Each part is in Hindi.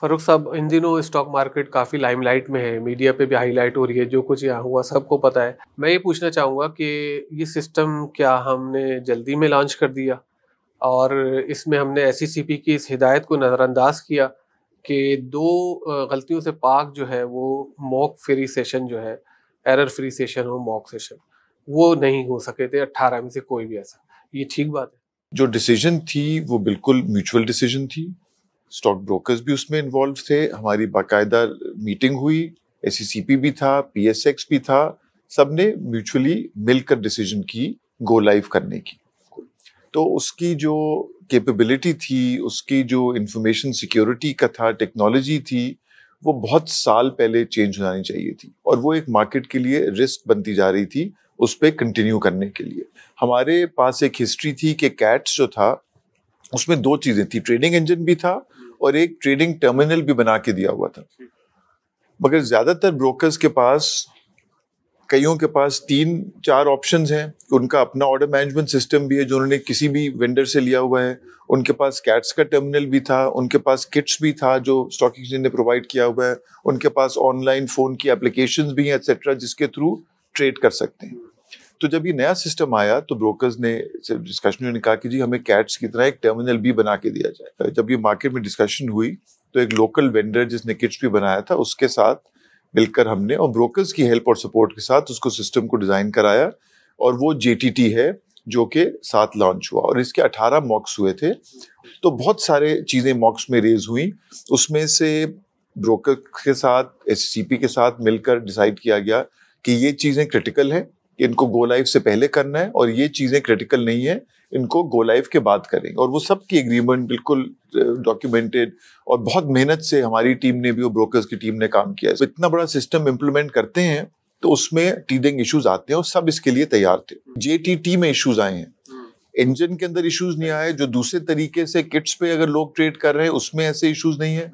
फरुख साहब इन दिनों स्टॉक मार्केट काफ़ी लाइमलाइट में है मीडिया पे भी हाईलाइट हो रही है जो कुछ यहाँ हुआ सबको पता है मैं ये पूछना चाहूंगा कि ये सिस्टम क्या हमने जल्दी में लॉन्च कर दिया और इसमें हमने एस e की इस हिदायत को नज़रअंदाज किया कि दो गलतियों से पाक जो है वो मॉक फ्री सेशन जो है एरर फ्री सेशन हो मॉक सेशन वो नहीं हो सके थे अट्ठारह में से कोई भी ऐसा ये ठीक बात है जो डिसीजन थी वो बिल्कुल म्यूचुअल डिसीजन थी स्टॉक ब्रोकर्स भी उसमें इन्वॉल्व थे हमारी बाकायदा मीटिंग हुई एस e भी था पी भी था सब ने म्यूचुअली मिलकर डिसीजन की गो लाइव करने की तो उसकी जो कैपेबिलिटी थी उसकी जो इंफॉर्मेशन सिक्योरिटी का था टेक्नोलॉजी थी वो बहुत साल पहले चेंज हो जानी चाहिए थी और वो एक मार्केट के लिए रिस्क बनती जा रही थी उस पर कंटिन्यू करने के लिए हमारे पास एक हिस्ट्री थी कि कैट्स जो था उसमें दो चीज़ें थी ट्रेडिंग इंजन भी था और एक ट्रेडिंग टर्मिनल भी बना के दिया हुआ था मगर ज़्यादातर ब्रोकर्स के पास कईयों के पास तीन चार ऑप्शन हैं उनका अपना ऑर्डर मैनेजमेंट सिस्टम भी है जो उन्होंने किसी भी वेंडर से लिया हुआ है उनके पास कैट्स का टर्मिनल भी था उनके पास किट्स भी था जो स्टॉक एक्सचेंज ने प्रोवाइड किया हुआ है उनके पास ऑनलाइन फ़ोन की एप्लीकेशन भी हैं एक्सेट्रा जिसके थ्रू ट्रेड कर सकते हैं तो जब ये नया सिस्टम आया तो ब्रोकर्स ने डिस्कशन ने कहा कि जी हमें कैट्स की तरह एक टर्मिनल भी बना के दिया जाए तो जब ये मार्केट में डिस्कशन हुई तो एक लोकल वेंडर जिसने किट्स भी बनाया था उसके साथ मिलकर हमने और ब्रोकर्स की हेल्प और सपोर्ट के साथ उसको सिस्टम को डिज़ाइन कराया और वो जे है जो कि साथ लॉन्च हुआ और इसके 18 मॉक्स हुए थे तो बहुत सारे चीज़ें मॉक्स में रेज हुई उसमें से ब्रोकर के साथ एस के साथ मिलकर डिसाइड किया गया कि ये चीज़ें क्रिटिकल हैं कि इनको गो लाइव से पहले करना है और ये चीज़ें क्रिटिकल नहीं है इनको गो लाइव के बाद करेंगे और वो सबकी एग्रीमेंट बिल्कुल डॉक्यूमेंटेड और बहुत मेहनत से हमारी टीम ने भी और ब्रोकर्स की टीम ने काम किया है तो इतना बड़ा सिस्टम इम्प्लीमेंट करते हैं तो उसमें टीडिंग इश्यूज आते हैं और सब इसके लिए तैयार थे जे में इश्यूज आए हैं इंजन के अंदर इश्यूज नहीं आए जो दूसरे तरीके से किट्स पे अगर लोग ट्रेड कर रहे हैं उसमें ऐसे इश्यूज नहीं है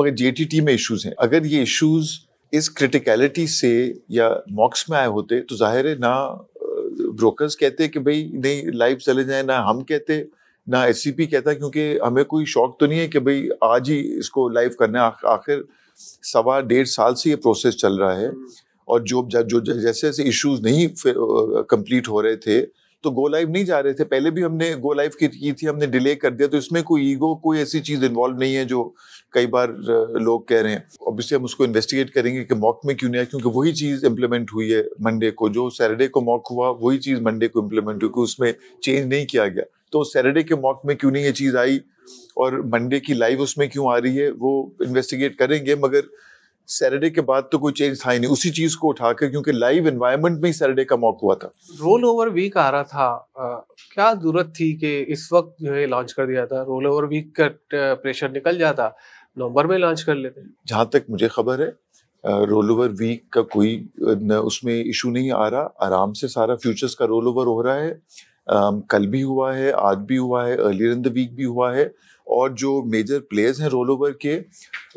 मगर जे में इश्यूज हैं अगर ये इश्यूज़ इस क्रिटिकलिटी से या मॉक्स में आए होते तो जाहिर है ना ब्रोकर्स कहते कि भाई नहीं लाइव चले जाए ना हम कहते ना एस कहता क्योंकि हमें कोई शौक तो नहीं है कि भाई आज ही इसको लाइव करना आखिर सवा डेढ़ साल से ये प्रोसेस चल रहा है हम्म। और जो जो जैसे जैसे इश्यूज नहीं कंप्लीट हो रहे थे तो गो लाइव नहीं जा रहे थे पहले भी हमने गो लाइव की, थी हमने डिले कर दिया तो इसमें कोई ईगो कोई ऐसी चीज इन्वॉल्व नहीं है जो कई बार लोग कह रहे हैं ऑब्वियसली हम उसको इन्वेस्टिगेट करेंगे कि मॉक में क्यों नहीं आया क्योंकि वही चीज इम्प्लीमेंट हुई है मंडे को जो सैटरडे को मॉक हुआ वही चीज मंडे को इम्प्लीमेंट हुई उसमें चेंज नहीं किया गया तो सैटरडे के मॉक में क्यों नहीं ये चीज आई और मंडे की लाइव उसमें क्यों आ रही है वो इन्वेस्टिगेट करेंगे मगर सैटरडे के बाद तो कोई चेंज था ही नहीं उसी चीज को उठाकर क्योंकि लाइव एनवायरनमेंट में ही सैटरडे का मॉक हुआ था रोल ओवर वीक आ रहा था आ, क्या जरूरत थी कि इस वक्त जो है लॉन्च कर दिया था रोल ओवर वीक का प्रेशर निकल जाता नवंबर में लॉन्च कर लेते जहाँ तक मुझे खबर है रोल ओवर वीक का कोई उसमें इशू नहीं आ रहा आराम से सारा फ्यूचर्स का रोल ओवर हो रहा है Um, कल भी हुआ है आज भी हुआ है अर्लियर इन द वीक भी हुआ है और जो मेजर प्लेयर्स हैं रोल ओवर के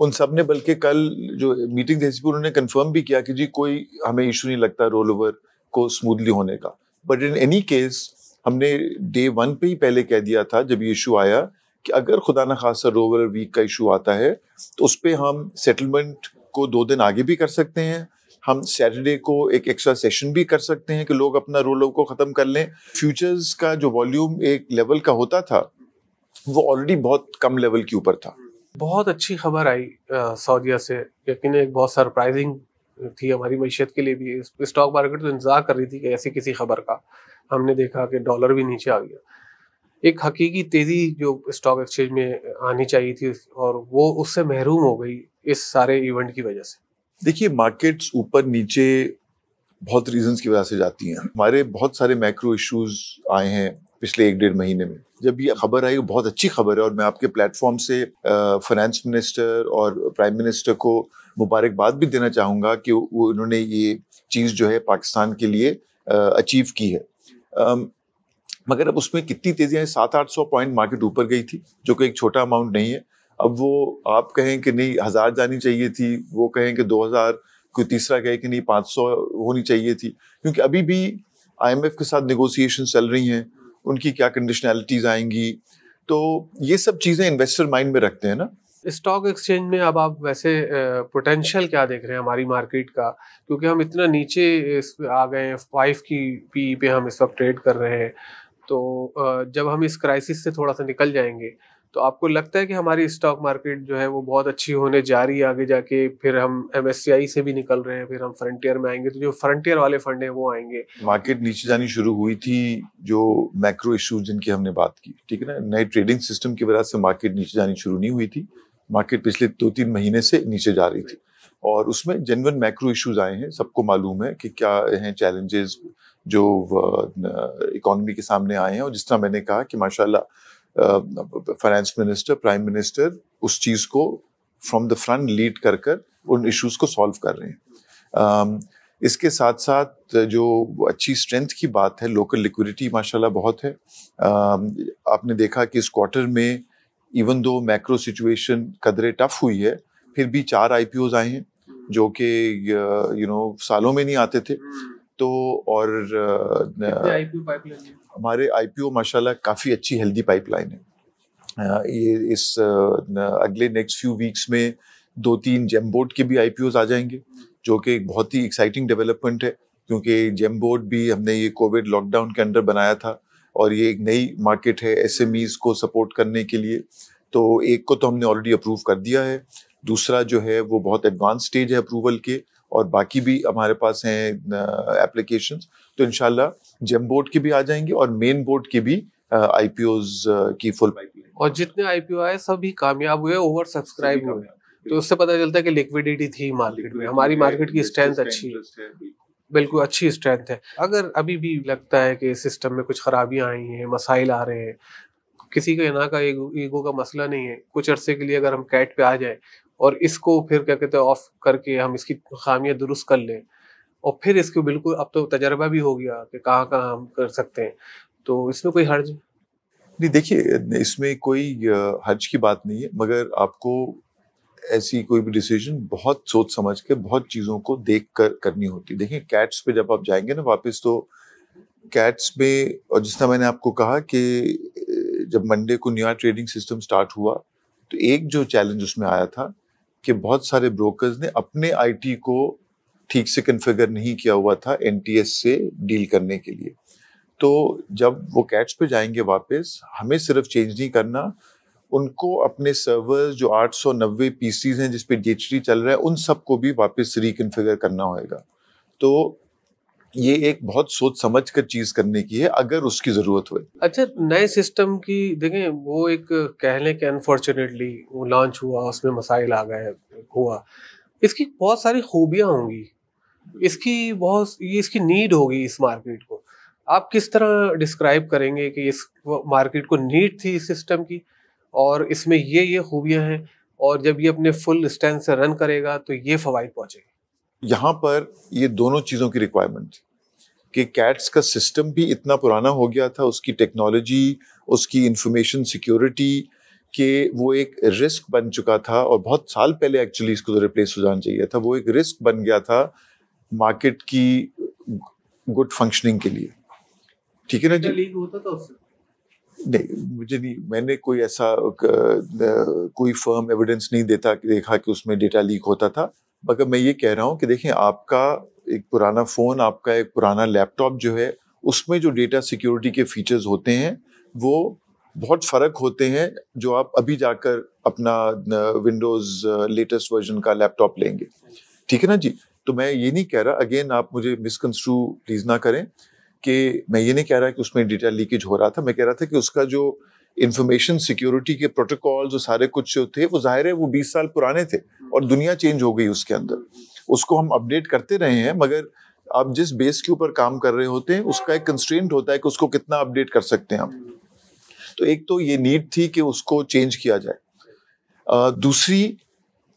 उन सब ने बल्कि कल जो मीटिंग जैसी उन्होंने कंफर्म भी किया कि जी कोई हमें इशू नहीं लगता रोल ओवर को स्मूथली होने का बट इन एनी केस हमने डे वन पे ही पहले कह दिया था जब ये इशू आया कि अगर खुदा न खासा ओवर वीक का इशू आता है तो उस पर हम सेटलमेंट को दो दिन आगे भी कर सकते हैं हम सैटरडे को एक एक्स्ट्रा सेशन भी कर सकते हैं कि लोग अपना रोल को ख़त्म कर लें फ्यूचर्स का जो वॉल्यूम एक लेवल का होता था वो ऑलरेडी बहुत कम लेवल के ऊपर था बहुत अच्छी खबर आई सऊदिया से यकीन एक बहुत सरप्राइजिंग थी हमारी मीशत के लिए भी स्टॉक मार्केट तो इंतजार कर रही थी कि ऐसी किसी खबर का हमने देखा कि डॉलर भी नीचे आ गया एक हकीकी तेज़ी जो स्टॉक एक्सचेंज में आनी चाहिए थी और वो उससे महरूम हो गई इस सारे इवेंट की वजह से देखिए मार्केट्स ऊपर नीचे बहुत रीजंस की वजह से जाती हैं हमारे बहुत सारे मैक्रो इश्यूज आए हैं पिछले एक डेढ़ महीने में जब ये खबर आई बहुत अच्छी खबर है और मैं आपके प्लेटफॉर्म से फाइनेंस मिनिस्टर और प्राइम मिनिस्टर को मुबारकबाद भी देना चाहूँगा कि वो उन्होंने ये चीज़ जो है पाकिस्तान के लिए अचीव की है मगर अब उसमें कितनी तेज़ी आई सात आठ सौ पॉइंट मार्केट ऊपर गई थी जो कि एक छोटा अमाउंट नहीं है अब वो आप कहें कि नहीं हज़ार जानी चाहिए थी वो कहें कि दो हज़ार कोई तीसरा कहे कि नहीं पाँच सौ होनी चाहिए थी क्योंकि अभी भी आईएमएफ के साथ निगोसिएशन चल रही हैं उनकी क्या कंडीशनैलिटीज़ आएंगी तो ये सब चीज़ें इन्वेस्टर माइंड में रखते हैं ना स्टॉक एक्सचेंज में अब आप वैसे पोटेंशियल क्या देख रहे हैं हमारी मार्केट का क्योंकि हम इतना नीचे इस आ गए हैं फाइव की पी e पे हम इस वक्त ट्रेड कर रहे हैं तो जब हम इस क्राइसिस से थोड़ा सा निकल जाएंगे तो आपको लगता है कि हमारी स्टॉक मार्केट जो है वो बहुत अच्छी होने जा रही है आगे जाके फिर हम एम से भी निकल रहे हैं फिर हम फ्रंटियर में आएंगे तो जो फ्रंटियर वाले फंड है वो आएंगे मार्केट नीचे जानी शुरू हुई थी जो मैक्रो इशूज जिनकी हमने बात की ठीक है ना नए ट्रेडिंग सिस्टम की वजह से मार्केट नीचे जानी शुरू नहीं हुई थी मार्केट पिछले दो तीन महीने से नीचे जा रही थी और उसमें जेनवन मैक्रो इश्यूज आए हैं सबको मालूम है कि क्या हैं चैलेंजेस जो इकोनॉमी के सामने आए हैं और जिस तरह मैंने कहा कि माशाल्लाह फाइनेंस मिनिस्टर प्राइम मिनिस्टर उस चीज को फ्रॉम द फ्रंट लीड कर कर उन इश्यूज को सॉल्व कर रहे हैं इसके साथ साथ जो अच्छी स्ट्रेंथ की बात है लोकल लिक्विडिटी माशाल्लाह बहुत है आपने देखा कि इस क्वार्टर में even though macro situation कदरे tough हुई है फिर भी चार आई आए हैं जो कि यू नो सालों में नहीं आते थे तो और हमारे आईपीओ माशाल्लाह काफ़ी अच्छी हेल्दी पाइपलाइन है ये इस अगले नेक्स्ट फ्यू वीक्स में दो तीन जेम बोर्ड के भी आईपीओज आ जाएंगे जो कि एक बहुत ही एक्साइटिंग डेवलपमेंट है क्योंकि जेम बोर्ड भी हमने ये कोविड लॉकडाउन के अंडर बनाया था और ये एक नई मार्केट है ईज को सपोर्ट करने के लिए तो एक को तो हमने ऑलरेडी अप्रूव कर दिया है दूसरा जो है वो बहुत एडवांस स्टेज है अप्रूवल के और बाकी भी हमारे पास हैं एप्लीकेशंस तो इनशाला जेम बोर्ड के भी आ जाएंगे और मेन बोर्ड के भी आई की फुल और जितने आई पी आए सभी कामयाब हुए ओवर सब्सक्राइब हुए तो उससे पता चलता है कि लिक्विडिटी थी मार्केट में हमारी मार्केट की स्ट्रेंथ अच्छी है बिल्कुल अच्छी स्ट्रेंथ है अगर अभी भी लगता है कि सिस्टम में कुछ खराबियां आई हैं मसाइल आ रहे हैं किसी के ना का ईगो का मसला नहीं है कुछ अरसे के लिए अगर हम कैट पे आ जाए और इसको फिर क्या कहते हैं ऑफ करके हम इसकी खामियां दुरुस्त कर लें और फिर इसको बिल्कुल अब तो तजर्बा भी हो गया कि कहाँ कहाँ हम कर सकते हैं तो इसमें कोई हर्ज नहीं देखिए इसमें कोई हर्ज की बात नहीं है मगर आपको ऐसी कोई भी डिसीजन बहुत सोच समझ के बहुत चीज़ों को देख कर करनी होती है देखिए कैट्स पे जब आप जाएंगे ना वापस तो कैट्स में और जिस तरह मैंने आपको कहा कि जब मंडे को नया ट्रेडिंग सिस्टम स्टार्ट हुआ तो एक जो चैलेंज उसमें आया था कि बहुत सारे ब्रोकर्स ने अपने आईटी को ठीक से कन्फिगर नहीं किया हुआ था एनटीएस से डील करने के लिए तो जब वो कैच पे जाएंगे वापस हमें सिर्फ चेंज नहीं करना उनको अपने सर्वर्स जो 890 पीसीज हैं जिस पे डीएचडी चल रहा है उन सबको भी वापस रिकन्फिगर करना होगा तो ये एक बहुत सोच समझ कर चीज करने की है अगर उसकी जरूरत हो अच्छा नए सिस्टम की देखें वो एक कह लें कि अनफॉर्चुनेटली वो लॉन्च हुआ उसमें मसाइल आ गए हुआ इसकी बहुत सारी खूबियाँ होंगी इसकी बहुत ये इसकी नीड होगी इस मार्केट को आप किस तरह डिस्क्राइब करेंगे कि इस मार्केट को नीड थी इस सिस्टम की और इसमें ये ये खूबियाँ हैं और जब ये अपने फुल स्टैंड से रन करेगा तो ये फवाद पहुँचेगी यहाँ पर ये दोनों चीज़ों की रिक्वायरमेंट थी कि कैट्स का सिस्टम भी इतना पुराना हो गया था उसकी टेक्नोलॉजी उसकी इंफॉर्मेशन सिक्योरिटी के वो एक रिस्क बन चुका था और बहुत साल पहले एक्चुअली इसको तो रिप्लेस हो जाना चाहिए था वो एक रिस्क बन गया था मार्केट की गुड फंक्शनिंग के लिए ठीक है ना जी होता था उससे नहीं मुझे नहीं मैंने कोई ऐसा कोई फर्म एविडेंस नहीं देता देखा कि उसमें डेटा लीक होता था मगर मैं ये कह रहा हूँ कि देखें आपका एक पुराना फ़ोन आपका एक पुराना लैपटॉप जो है उसमें जो डेटा सिक्योरिटी के फीचर्स होते हैं वो बहुत फ़र्क होते हैं जो आप अभी जाकर अपना विंडोज़ लेटेस्ट वर्जन का लैपटॉप लेंगे ठीक है ना जी तो मैं ये नहीं कह रहा अगेन आप मुझे मिसकंस्ट्रू प्लीज़ ना करें कि मैं ये नहीं कह रहा कि उसमें डेटा लीकेज हो रहा था मैं कह रहा था कि उसका जो इंफॉर्मेशन सिक्योरिटी के प्रोटोकॉल जो सारे कुछ जो थे वो जाहिर है वो बीस साल पुराने थे और दुनिया चेंज हो गई उसके अंदर उसको हम अपडेट करते रहे हैं मगर आप जिस बेस के ऊपर काम कर रहे होते हैं उसका एक कंस्ट्रेंट होता है कि उसको कितना अपडेट कर सकते हैं हम तो एक तो ये नीड थी कि उसको चेंज किया जाए आ, दूसरी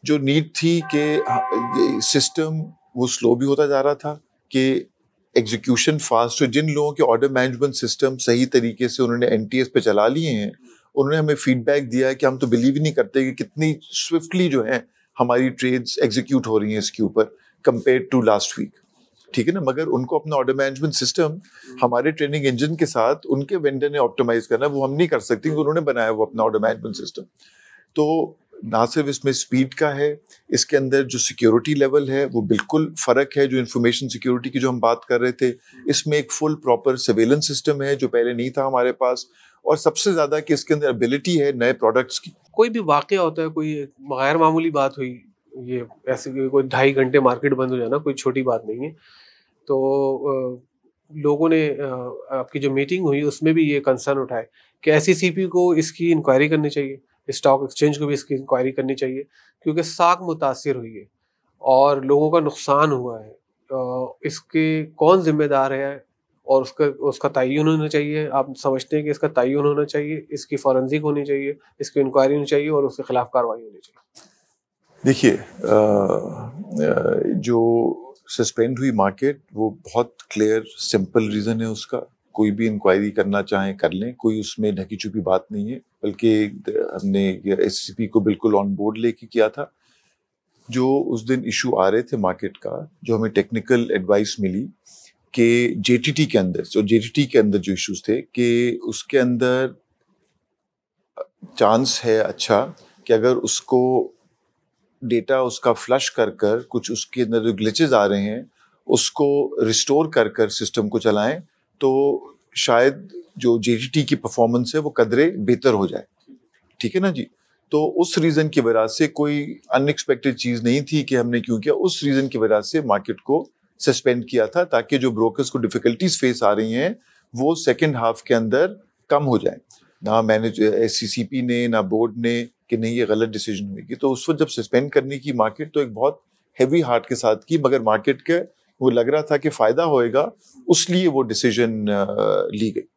जो नीड थी कि सिस्टम हाँ, वो स्लो भी होता जा रहा था कि एग्जीक्यूशन फास्ट हो जिन लोगों के ऑर्डर मैनेजमेंट सिस्टम सही तरीके से उन्होंने एन पे चला लिए हैं उन्होंने हमें फीडबैक दिया है कि हम तो बिलीव ही नहीं करते कि कितनी स्विफ्टली जो है हमारी ट्रेड्स एग्जीक्यूट हो रही हैं इसके ऊपर कंपेयर टू लास्ट वीक ठीक है ना मगर उनको अपना ऑर्डर मैनेजमेंट सिस्टम हमारे ट्रेनिंग इंजन के साथ उनके वेंडर ने ऑप्टिमाइज करना वो हम नहीं कर सकते क्योंकि उन्होंने बनाया वो अपना ऑर्डर मैनेजमेंट सिस्टम तो ना सिर्फ इसमें स्पीड का है इसके अंदर जो सिक्योरिटी लेवल है वो बिल्कुल फ़र्क है जो इन्फॉर्मेशन सिक्योरिटी की जो हम बात कर रहे थे इसमें एक फुल प्रॉपर सर्वेलेंस सिस्टम है जो पहले नहीं था हमारे पास और सबसे ज़्यादा कि इसके अंदर एबिलिटी है नए प्रोडक्ट्स की कोई भी वाक़ होता है कोई गैर मामूली बात हुई ये ऐसे कोई ढाई घंटे मार्केट बंद हो जाना कोई छोटी बात नहीं है तो लोगों ने आपकी जो मीटिंग हुई उसमें भी ये कंसर्न उठाए कि एस को इसकी इंक्वायरी करनी चाहिए स्टॉक एक्सचेंज को भी इसकी इंक्वायरी करनी चाहिए क्योंकि साख मुतासर हुई है और लोगों का नुकसान हुआ है इसके कौन जिम्मेदार है और उसका उसका तयन होना चाहिए आप समझते हैं कि इसका तयन होना चाहिए इसकी फॉरेंसिक होनी चाहिए इसकी इंक्वायरी होनी चाहिए और उसके खिलाफ कार्रवाई होनी चाहिए देखिए जो सस्पेंड हुई मार्केट वो बहुत क्लियर सिंपल रीज़न है उसका कोई भी इंक्वायरी करना चाहे कर लें कोई उसमें ढकी छुपी बात नहीं है बल्कि हमने एस को बिल्कुल ऑन बोर्ड लेके किया था जो उस दिन इशू आ रहे थे मार्केट का जो हमें टेक्निकल एडवाइस मिली कि जे के अंदर जो जे के अंदर जो इश्यूज थे कि उसके अंदर चांस है अच्छा कि अगर उसको डेटा उसका फ्लश कर कर कुछ उसके अंदर जो ग्लिचेज आ रहे हैं उसको रिस्टोर कर कर सिस्टम को चलाएं तो शायद जो जे की परफॉर्मेंस है वो कदरे बेहतर हो जाए ठीक है ना जी तो उस रीज़न की वजह से कोई अनएक्सपेक्टेड चीज़ नहीं थी कि हमने क्यों किया उस रीज़न की वजह से मार्केट को सस्पेंड किया था ताकि जो ब्रोकर्स को डिफ़िकल्टीज फेस आ रही हैं वो सेकेंड हाफ के अंदर कम हो जाए ना मैनेज एस e ने ना बोर्ड ने कि नहीं ये गलत डिसीजन होगी तो उस वक्त जब सस्पेंड करने की मार्केट तो एक बहुत हैवी हार्ट के साथ की मगर मार्केट के वो लग रहा था कि फ़ायदा होएगा उस वो डिसीजन ली गई